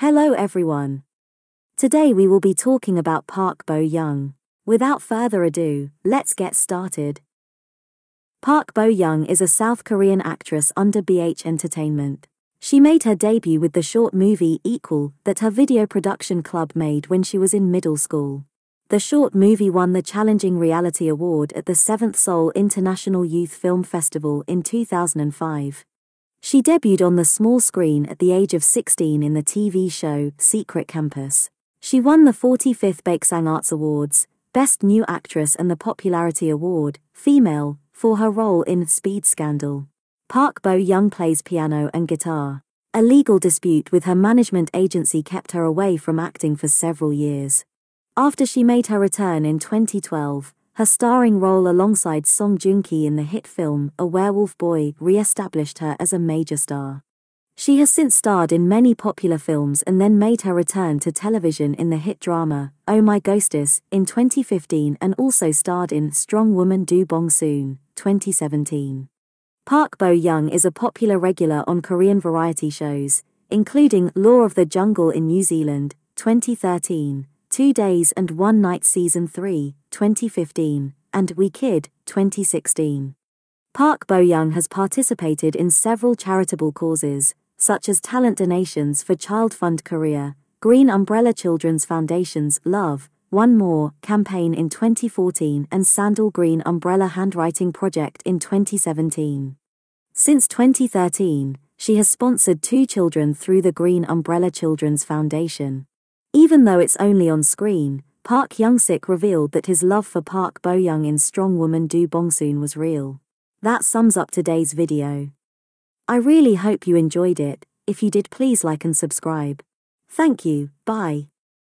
Hello everyone. Today we will be talking about Park Bo-young. Without further ado, let's get started. Park Bo-young is a South Korean actress under BH Entertainment. She made her debut with the short movie Equal that her video production club made when she was in middle school. The short movie won the Challenging Reality Award at the 7th Seoul International Youth Film Festival in 2005. She debuted on the small screen at the age of 16 in the TV show Secret Campus. She won the 45th Baeksang Arts Awards, Best New Actress and the Popularity Award, Female, for her role in Speed Scandal. Park Bo Young plays piano and guitar. A legal dispute with her management agency kept her away from acting for several years. After she made her return in 2012, her starring role alongside Song Joong-ki in the hit film A Werewolf Boy re-established her as a major star. She has since starred in many popular films and then made her return to television in the hit drama, Oh My Ghostess, in 2015 and also starred in Strong Woman Do Bong Soon, 2017. Park Bo Young is a popular regular on Korean variety shows, including Law of the Jungle in New Zealand, 2013, Two Days and One Night Season 3, 2015, and We Kid, 2016. Park Bo Young has participated in several charitable causes, such as talent donations for Child Fund Korea, Green Umbrella Children's Foundation's Love, One More campaign in 2014, and Sandal Green Umbrella Handwriting Project in 2017. Since 2013, she has sponsored two children through the Green Umbrella Children's Foundation. Even though it's only on screen, Park Young-sik revealed that his love for Park Bo-young in Strong Woman Do Bong-soon was real. That sums up today's video. I really hope you enjoyed it, if you did please like and subscribe. Thank you, bye.